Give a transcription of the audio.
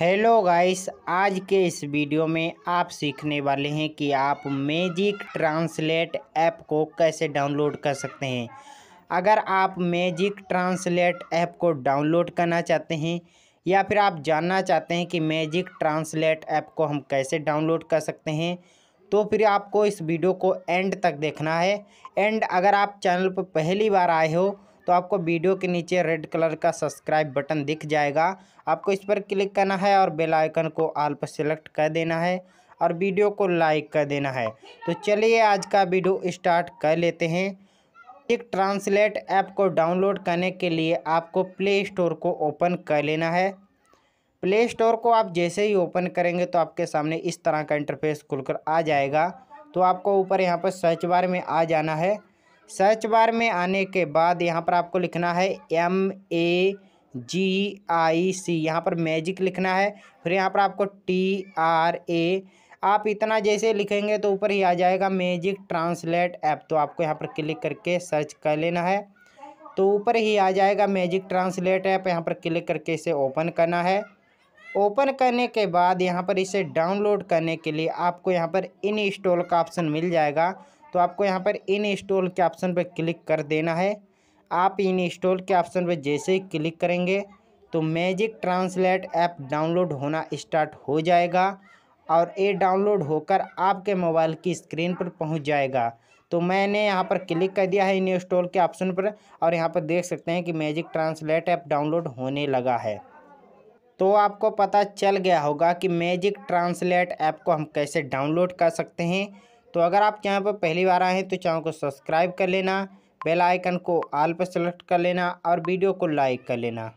hello guys आज के इस वीडियो में आप सीखने वाले हैं कि आप मैजिक ट्रांसलेट ऐप को कैसे डाउनलोड कर सकते हैं अगर आप मैजिक ट्रांसलेट ऐप को डाउनलोड करना चाहते हैं या फिर आप जानना चाहते हैं कि मैजिक ट्रांसलेट ऐप को हम कैसे डाउनलोड कर सकते हैं तो फिर आपको इस वीडियो को एंड तक देखना है एंड अगर आप चैनल पर पहली बार आए हो तो आपको वीडियो के नीचे रेड कलर का सब्सक्राइब बटन दिख जाएगा आपको इस पर क्लिक करना है और बेल आइकन को आल पर सेलेक्ट कर देना है और वीडियो को लाइक कर देना है तो चलिए आज का वीडियो स्टार्ट कर लेते हैं एक ट्रांसलेट ऐप को डाउनलोड करने के लिए आपको प्ले स्टोर को ओपन कर लेना है प्ले स्टोर को आप जैसे ही ओपन करेंगे तो आपके सामने इस तरह का इंटरफेस खुलकर आ जाएगा तो आपको ऊपर यहाँ पर सर्च बार में आ जाना है सर्च बार में आने के बाद यहाँ पर आपको लिखना है एम ए जी आई सी यहाँ पर मैजिक लिखना है फिर यहाँ पर आपको टी आर ए आप इतना जैसे लिखेंगे तो ऊपर ही आ जाएगा मैजिक ट्रांसलेट ऐप तो आपको यहाँ पर क्लिक करके सर्च कर लेना है तो ऊपर ही आ जाएगा मैजिक ट्रांसलेट ऐप यहाँ पर क्लिक करके इसे ओपन करना है ओपन करने के बाद यहाँ पर इसे डाउनलोड करने के लिए आपको यहाँ पर इन इंस्टॉल का ऑप्शन मिल जाएगा तो आपको यहाँ पर इन इंस्टॉल के ऑप्शन पर क्लिक कर देना है आप इन इंस्टॉल के ऑप्शन पर जैसे ही क्लिक करेंगे तो मैजिक ट्रांसलेट ऐप डाउनलोड होना स्टार्ट हो जाएगा और ये डाउनलोड होकर आपके मोबाइल की स्क्रीन पर पहुंच जाएगा तो मैंने यहाँ पर क्लिक कर दिया है इन इंस्टॉल के ऑप्शन पर और यहाँ पर देख सकते हैं कि मैजिक ट्रांसलेट ऐप डाउनलोड होने लगा है तो आपको पता चल गया होगा कि मैजिक ट्रांसलेट ऐप को हम कैसे डाउनलोड कर सकते हैं तो अगर आप चैनल पर पहली बार आए हैं तो चैनल को सब्सक्राइब कर लेना बेल आइकन को आल पर सेलेक्ट कर लेना और वीडियो को लाइक कर लेना